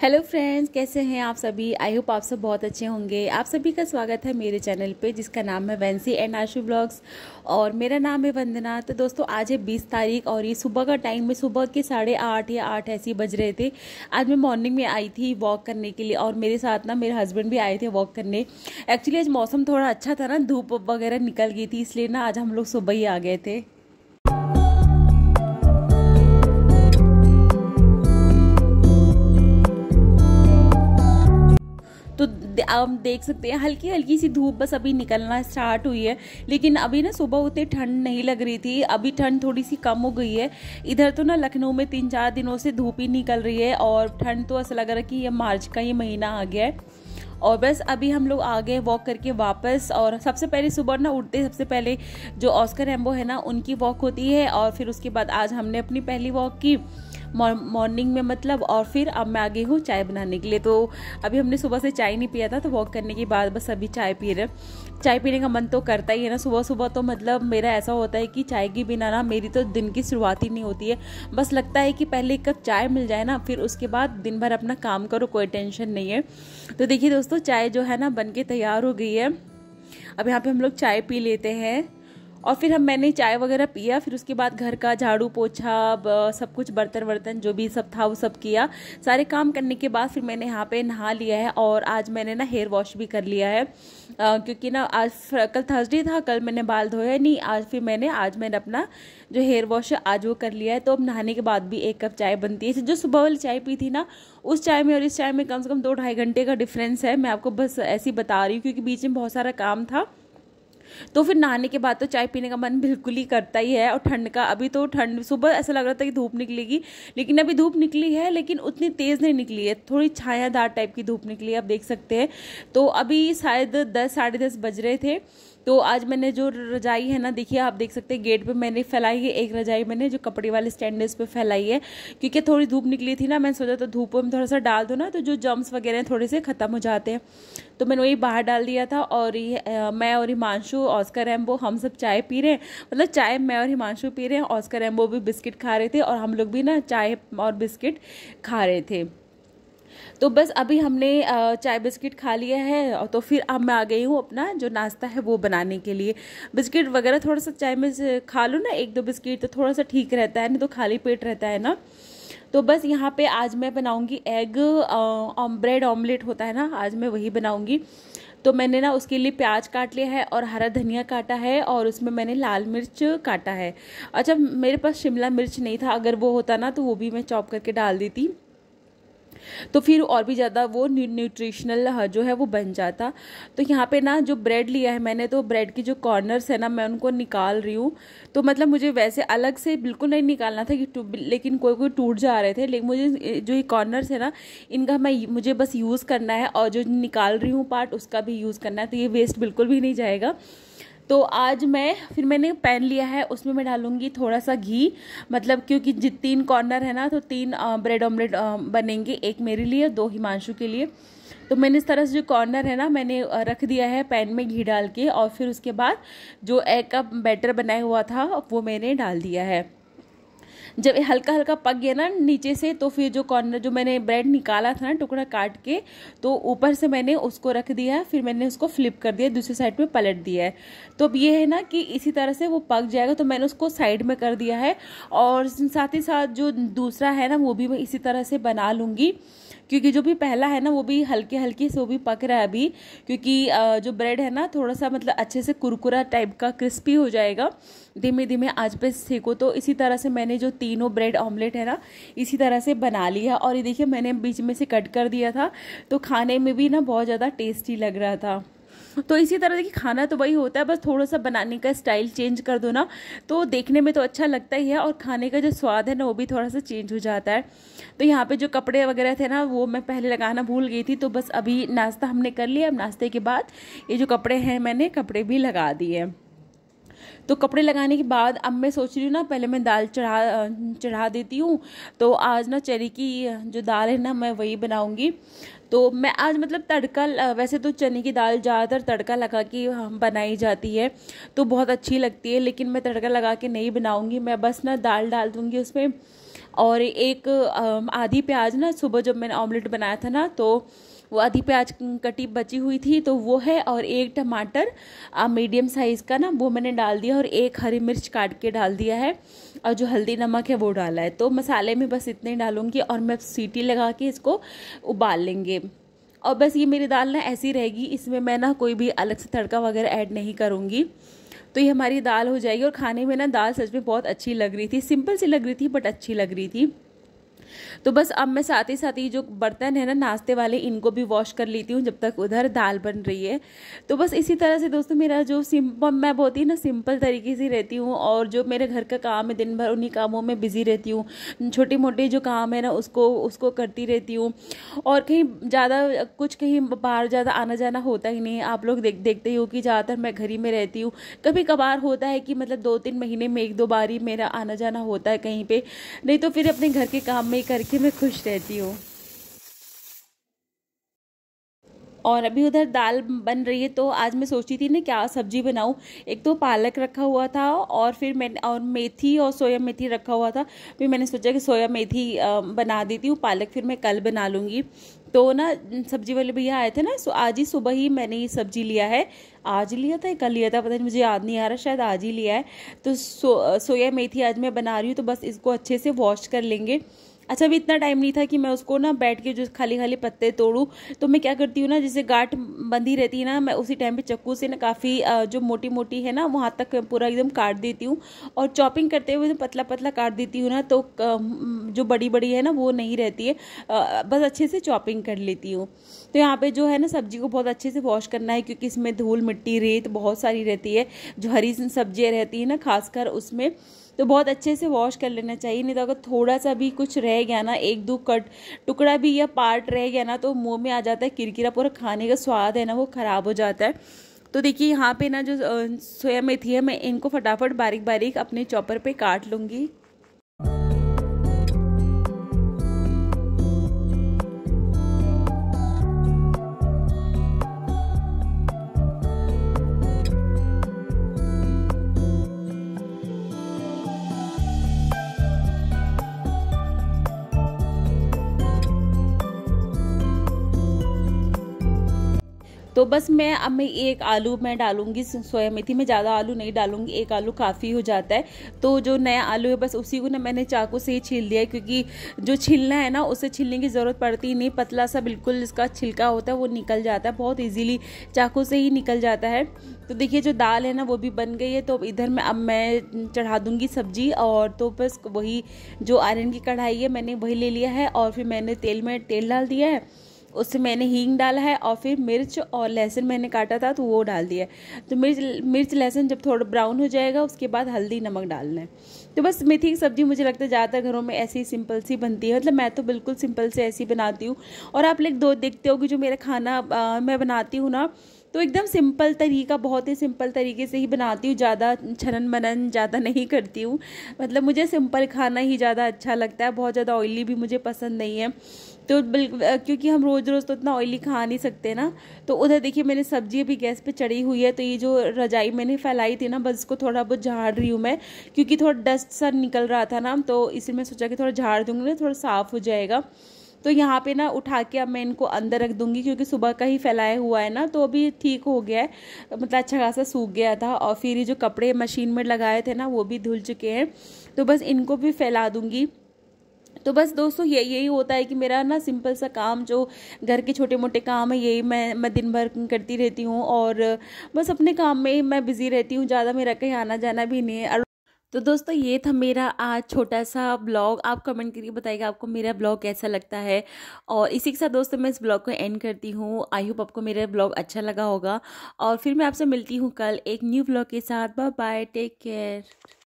hello friends कैसे हैं आप सभी आई होप आप सब बहुत अच्छे होंगे आप सभी का स्वागत है मेरे चैनल पे जिसका नाम है वेंसी एंड आशु ब्लॉग्स और मेरा नाम है वंदना तो दोस्तों आज है 20 तारीख और ये सुबह का टाइम में सुबह के साढ़े आठ या आठ ऐसे बज रहे थे आज मैं मॉर्निंग में आई थी वॉक करने के लिए और मेरे साथ ना मेरे हस्बैंड भी आए थे वॉक करने एक्चुअली आज मौसम थोड़ा अच्छा था ना धूप वगैरह निकल गई थी इसलिए ना आज हम लोग सुबह ही आ गए थे आप देख सकते हैं हल्की हल्की सी धूप बस अभी निकलना स्टार्ट हुई है लेकिन अभी ना सुबह उतनी ठंड नहीं लग रही थी अभी ठंड थोड़ी सी कम हो गई है इधर तो ना लखनऊ में तीन चार दिनों से धूप ही निकल रही है और ठंड तो ऐसा लग रहा है कि ये मार्च का ही महीना आ गया है और बस अभी हम लोग आ गए वॉक करके वापस और सबसे पहले सुबह ना उठते सबसे पहले जो ऑस्कर एम्बो है ना उनकी वॉक होती है और फिर उसके बाद आज हमने अपनी पहली वॉक की मॉर्निंग में मतलब और फिर अब मैं आ गई हूँ चाय बनाने के लिए तो अभी हमने सुबह से चाय नहीं पिया था तो वॉक करने के बाद बस अभी चाय पी रहे चाय पीने का मन तो करता ही है ना सुबह सुबह तो मतलब मेरा ऐसा होता है कि चाय के बिना ना मेरी तो दिन की शुरुआत ही नहीं होती है बस लगता है कि पहले एक कप चाय मिल जाए ना फिर उसके बाद दिन भर अपना काम करो कोई टेंशन नहीं है तो देखिए दोस्तों चाय जो है ना बन के तैयार हो गई है अब यहाँ पे हम लोग चाय पी लेते हैं और फिर हम मैंने चाय वगैरह पिया फिर उसके बाद घर का झाड़ू पोछा सब कुछ बर्तन वर्तन जो भी सब था वो सब किया सारे काम करने के बाद फिर मैंने यहाँ पे नहा लिया है और आज मैंने ना हेयर वॉश भी कर लिया है आ, क्योंकि ना आज कल थर्सडे था कल मैंने बाल धोया नहीं आज फिर मैंने आज मैंने अपना जो हेयर वॉश है आज वो कर लिया है तो अब नहाने के बाद भी एक कप चाय बनती है जो सुबह वाली चाय पी थी ना उस चाय में और इस चाय में कम से कम दो ढाई घंटे का डिफरेंस है मैं आपको बस ऐसी बता रही हूँ क्योंकि बीच में बहुत सारा काम था तो फिर नहाने के बाद तो चाय पीने का मन बिल्कुल ही करता ही है और ठंड का अभी तो ठंड सुबह ऐसा लग रहा था कि धूप निकलेगी लेकिन अभी धूप निकली है लेकिन उतनी तेज़ नहीं निकली है थोड़ी छायादार टाइप की धूप निकली है आप देख सकते हैं तो अभी शायद दस साढ़े दस बज रहे थे तो आज मैंने जो रजाई है ना देखिए आप देख सकते हैं गेट पे मैंने फैलाई है एक रजाई मैंने जो कपड़े वाले स्टैंड पे पर फैलाई है क्योंकि थोड़ी धूप निकली थी ना मैंने सोचा तो धूप में थोड़ा सा डाल दो ना तो जो जम्स वगैरह हैं थोड़े से ख़त्म हो जाते हैं तो मैंने वही बाहर डाल दिया था और ये मैं और हिमांशु ऑस्कर एम्बो हम सब चाय पी रहे हैं मतलब चाय मैं और हिमांशु पी रहे हैं ऑस्कर एम्बो भी बिस्किट खा रहे थे और हम लोग भी ना चाय और बिस्किट खा रहे थे तो बस अभी हमने चाय बिस्किट खा लिया है तो फिर अब मैं आ गई हूँ अपना जो नाश्ता है वो बनाने के लिए बिस्किट वगैरह थोड़ा सा चाय में खा लूँ ना एक दो बिस्किट तो थोड़ा सा ठीक रहता है नहीं तो खाली पेट रहता है ना तो बस यहाँ पे आज मैं बनाऊँगी एग ब्रेड ऑमलेट होता है ना आज मैं वही बनाऊँगी तो मैंने ना उसके लिए प्याज काट लिया है और हरा धनिया काटा है और उसमें मैंने लाल मिर्च काटा है अच्छा मेरे पास शिमला मिर्च नहीं था अगर वो होता ना तो वो भी मैं चॉप करके डाल देती तो फिर और भी ज़्यादा वो न्यूट्रिशनल जो है वो बन जाता तो यहाँ पे ना जो ब्रेड लिया है मैंने तो ब्रेड की जो कॉर्नर्स है ना मैं उनको निकाल रही हूँ तो मतलब मुझे वैसे अलग से बिल्कुल नहीं निकालना था कि लेकिन कोई कोई टूट जा रहे थे लेकिन मुझे जो ये कॉर्नर्स है ना इनका मैं मुझे बस यूज़ करना है और जो निकाल रही हूँ पार्ट उसका भी यूज़ करना है तो ये वेस्ट बिल्कुल भी नहीं जाएगा तो आज मैं फिर मैंने पैन लिया है उसमें मैं डालूँगी थोड़ा सा घी मतलब क्योंकि जित तीन कॉर्नर है ना तो तीन ब्रेड ऑमलेट बनेंगे एक मेरे लिए दो हिमांशु के लिए तो मैंने इस तरह से जो कॉर्नर है ना मैंने रख दिया है पैन में घी डाल के और फिर उसके बाद जो एग का बैटर बनाया हुआ था वो मैंने डाल दिया है जब हल्का हल्का पक गया ना नीचे से तो फिर जो कॉर्नर जो मैंने ब्रेड निकाला था ना टुकड़ा काट के तो ऊपर से मैंने उसको रख दिया फिर मैंने उसको फ्लिप कर दिया दूसरी साइड में पलट दिया है तो अब ये है ना कि इसी तरह से वो पक जाएगा तो मैंने उसको साइड में कर दिया है और साथ ही साथ जो दूसरा है ना वो भी मैं इसी तरह से बना लूँगी क्योंकि जो भी पहला है ना वो भी हल्के हल्के से वो भी पक रहा है अभी क्योंकि जो ब्रेड है ना थोड़ा सा मतलब अच्छे से कुरकुरा टाइप का क्रिस्पी हो जाएगा धीमे धीमे आज पे सेको तो इसी तरह से मैंने जो तीनों ब्रेड ऑमलेट है ना इसी तरह से बना लिया और ये देखिए मैंने बीच में से कट कर दिया था तो खाने में भी ना बहुत ज़्यादा टेस्टी लग रहा था तो इसी तरह देखिए खाना तो वही होता है बस थोड़ा सा बनाने का स्टाइल चेंज कर दो ना तो देखने में तो अच्छा लगता ही है और खाने का जो स्वाद है ना वो भी थोड़ा सा चेंज हो जाता है तो यहाँ पे जो कपड़े वगैरह थे ना वो मैं पहले लगाना भूल गई थी तो बस अभी नाश्ता हमने कर लिया अब नाश्ते के बाद ये जो कपड़े हैं मैंने कपड़े भी लगा दिए तो कपड़े लगाने के बाद अब मैं सोच रही हूँ ना पहले मैं दाल चढ़ा चढ़ा देती हूँ तो आज ना चने की जो दाल है ना मैं वही बनाऊँगी तो मैं आज मतलब तड़का वैसे तो चने की दाल ज़्यादातर तड़का लगा के बनाई जाती है तो बहुत अच्छी लगती है लेकिन मैं तड़का लगा के नहीं बनाऊँगी मैं बस ना दाल डाल दूँगी उसमें और एक आधी प्याज ना सुबह जब मैंने ऑमलेट बनाया था ना तो वो आधी प्याज कटी बची हुई थी तो वो है और एक टमाटर मीडियम साइज़ का ना वो मैंने डाल दिया और एक हरी मिर्च काट के डाल दिया है और जो हल्दी नमक है वो डाला है तो मसाले में बस इतने डालूंगी और मैं सीटी लगा के इसको उबाल लेंगे और बस ये मेरी दाल ना ऐसी रहेगी इसमें मैं ना कोई भी अलग से तड़का वगैरह ऐड नहीं करूँगी तो ये हमारी दाल हो जाएगी और खाने में ना दाल सच में बहुत अच्छी लग रही थी सिंपल सी लग रही थी बट अच्छी लग रही थी तो बस अब मैं साथ ही साथ ही जो बर्तन है ना नाश्ते वाले इनको भी वॉश कर लेती हूँ जब तक उधर दाल बन रही है तो बस इसी तरह से दोस्तों मेरा जो सिंपल मैं बहुत ही ना सिंपल तरीके से रहती हूँ और जो मेरे घर का काम है दिन भर उन्हीं कामों में बिज़ी रहती हूँ छोटे मोटे जो काम है ना उसको उसको करती रहती हूँ और कहीं ज़्यादा कुछ कहीं बाहर ज़्यादा आना जाना होता ही नहीं आप लोग देख देखते ही हो कि ज़्यादातर मैं घर ही में रहती हूँ कभी कभार होता है कि मतलब दो तीन महीने में एक दो बार ही मेरा आना जाना होता है कहीं पर नहीं तो फिर अपने घर के काम काम में करके मैं खुश रहती हूँ और अभी उधर दाल बन रही है तो आज मैं सोची थी ना क्या सब्जी बनाऊँ एक तो पालक रखा हुआ था और फिर मैंने और मेथी और सोया मेथी रखा हुआ था फिर मैंने सोचा कि सोया मेथी बना देती हूँ पालक फिर मैं कल बना लूँगी तो ना सब्जी वाले भैया आए थे ना सो आज ही सुबह ही मैंने ये सब्जी लिया है आज लिया था कल लिया था पता नहीं मुझे याद नहीं आ रहा शायद आज ही लिया है तो सो सोया मेथी आज मैं बना रही हूँ तो बस इसको अच्छे से वॉश कर लेंगे अच्छा अभी इतना टाइम नहीं था कि मैं उसको ना बैठ के जो खाली खाली पत्ते तोड़ूँ तो मैं क्या करती हूँ ना जैसे गांठ बंधी रहती है ना मैं उसी टाइम पे चक्कू से ना काफ़ी जो मोटी मोटी है ना वहाँ तक पूरा एकदम काट देती हूँ और चॉपिंग करते हुए तो पतला पतला काट देती हूँ ना तो जो बड़ी बड़ी है ना वो नहीं रहती है बस अच्छे से चॉपिंग कर लेती हूँ तो यहाँ पर जो है ना सब्जी को बहुत अच्छे से वॉश करना है क्योंकि इसमें धूल मिट्टी रेत बहुत सारी रहती है जो हरी सब्जियाँ रहती हैं ना खासकर उसमें तो बहुत अच्छे से वॉश कर लेना चाहिए नहीं तो अगर थोड़ा सा भी कुछ रह गया ना एक दो कट टुकड़ा भी या पार्ट रह गया ना तो मुँह में आ जाता है किरकिरा पूरा खाने का स्वाद है ना वो ख़राब हो जाता है तो देखिए यहाँ पे ना जो सोया मेथी है मैं इनको फटाफट बारीक बारीक अपने चॉपर पे काट लूँगी तो बस मैं अब मैं एक आलू मैं डालूंगी सोया मेथी में ज़्यादा आलू नहीं डालूंगी एक आलू काफ़ी हो जाता है तो जो नया आलू है बस उसी को ना मैंने चाकू से ही छील दिया है क्योंकि जो छीलना है ना उसे छीलने की ज़रूरत पड़ती ही नहीं पतला सा बिल्कुल इसका छिलका होता है वो निकल जाता है बहुत ईजीली चाकू से ही निकल जाता है तो देखिए जो दाल है ना वो भी बन गई है तो इधर मैं अब मैं चढ़ा दूंगी सब्जी और तो बस वही जो आयरन की कढ़ाई है मैंने वही ले लिया है और फिर मैंने तेल में तेल डाल दिया है उससे मैंने हींग डाला है और फिर मिर्च और लहसुन मैंने काटा था तो वो डाल दिया तो मिर्च मिर्च लहसुन जब थोड़ा ब्राउन हो जाएगा उसके बाद हल्दी नमक डालना है तो बस मेथी की सब्ज़ी मुझे लगता है ज़्यादातर घरों में ऐसी सिंपल सी बनती है मतलब मैं तो बिल्कुल सिंपल से ऐसी बनाती हूँ और आप लोग दो देखते हो कि जो मेरा खाना आ, मैं बनाती हूँ ना तो एकदम सिंपल तरीका बहुत ही सिंपल तरीके से ही बनाती हूँ ज़्यादा छनन मनन ज़्यादा नहीं करती हूँ मतलब मुझे सिंपल खाना ही ज़्यादा अच्छा लगता है बहुत ज़्यादा ऑयली भी मुझे पसंद नहीं है तो बिल्कुल क्योंकि हम रोज़ रोज़ तो इतना ऑयली खा नहीं सकते ना तो उधर देखिए मैंने सब्जी अभी गैस पे चढ़ी हुई है तो ये जो रजाई मैंने फैलाई थी ना बस इसको थोड़ा बहुत झाड़ रही हूँ मैं क्योंकि थोड़ा डस्ट सा निकल रहा था ना तो इसलिए मैं सोचा कि थोड़ा झाड़ दूँगी ना थोड़ा साफ़ हो जाएगा तो यहाँ पे ना उठा के अब मैं इनको अंदर रख दूंगी क्योंकि सुबह का ही फैलाया हुआ है ना तो अभी ठीक हो गया है मतलब अच्छा खासा सूख गया था और फिर ये जो कपड़े मशीन में लगाए थे ना वो भी धुल चुके हैं तो बस इनको भी फैला दूंगी तो बस दोस्तों ये यही होता है कि मेरा ना सिंपल सा काम जो घर के छोटे मोटे काम है यही मैं मैं दिन भर करती रहती हूँ और बस अपने काम में मैं बिज़ी रहती हूँ ज़्यादा मेरा कहीं आना जाना भी नहीं है तो दोस्तों ये था मेरा आज छोटा सा ब्लॉग आप कमेंट करके बताइएगा आपको मेरा ब्लॉग कैसा लगता है और इसी के साथ दोस्तों मैं इस ब्लॉग को एंड करती हूँ आई होप आपको मेरा ब्लॉग अच्छा लगा होगा और फिर मैं आपसे मिलती हूँ कल एक न्यू ब्लॉग के साथ बाय बाय टेक केयर